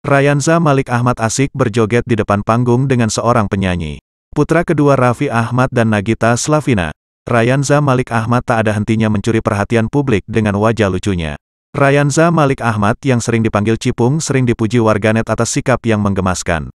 Rayanza Malik Ahmad asik berjoget di depan panggung dengan seorang penyanyi. Putra kedua Raffi Ahmad dan Nagita Slavina. Rayanza Malik Ahmad tak ada hentinya mencuri perhatian publik dengan wajah lucunya. Rayanza Malik Ahmad yang sering dipanggil Cipung sering dipuji warganet atas sikap yang menggemaskan.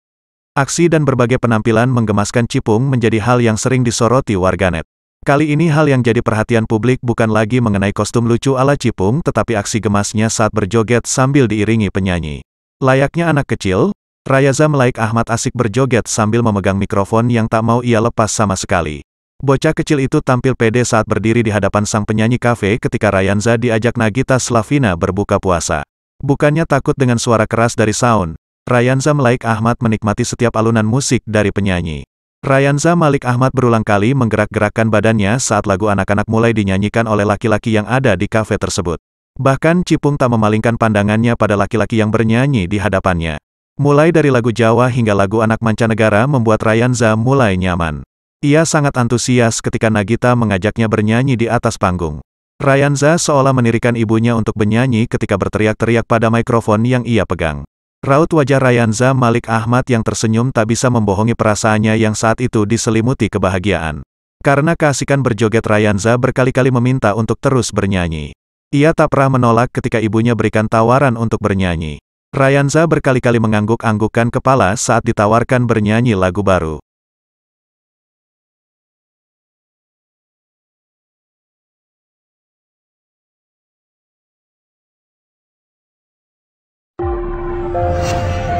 Aksi dan berbagai penampilan menggemaskan Cipung menjadi hal yang sering disoroti warganet. Kali ini hal yang jadi perhatian publik bukan lagi mengenai kostum lucu ala Cipung tetapi aksi gemasnya saat berjoget sambil diiringi penyanyi. Layaknya anak kecil, Rayaza melaik Ahmad asik berjoget sambil memegang mikrofon yang tak mau ia lepas sama sekali. Bocah kecil itu tampil pede saat berdiri di hadapan sang penyanyi kafe ketika Rayanza diajak Nagita Slavina berbuka puasa. Bukannya takut dengan suara keras dari sound, Rayanza Melaik Ahmad menikmati setiap alunan musik dari penyanyi. Rayanza Malik Ahmad berulang kali menggerak-gerakkan badannya saat lagu anak-anak mulai dinyanyikan oleh laki-laki yang ada di kafe tersebut. Bahkan Cipung tak memalingkan pandangannya pada laki-laki yang bernyanyi di hadapannya. Mulai dari lagu Jawa hingga lagu anak mancanegara membuat Ryanza mulai nyaman. Ia sangat antusias ketika Nagita mengajaknya bernyanyi di atas panggung. Ryanza seolah menirikan ibunya untuk bernyanyi ketika berteriak-teriak pada mikrofon yang ia pegang. Raut wajah Ryanza Malik Ahmad yang tersenyum tak bisa membohongi perasaannya yang saat itu diselimuti kebahagiaan. Karena kasihkan berjoget Ryanza berkali-kali meminta untuk terus bernyanyi. Ia tak pernah menolak ketika ibunya berikan tawaran untuk bernyanyi. Rayanza berkali-kali mengangguk-anggukkan kepala saat ditawarkan bernyanyi lagu baru. Thank you.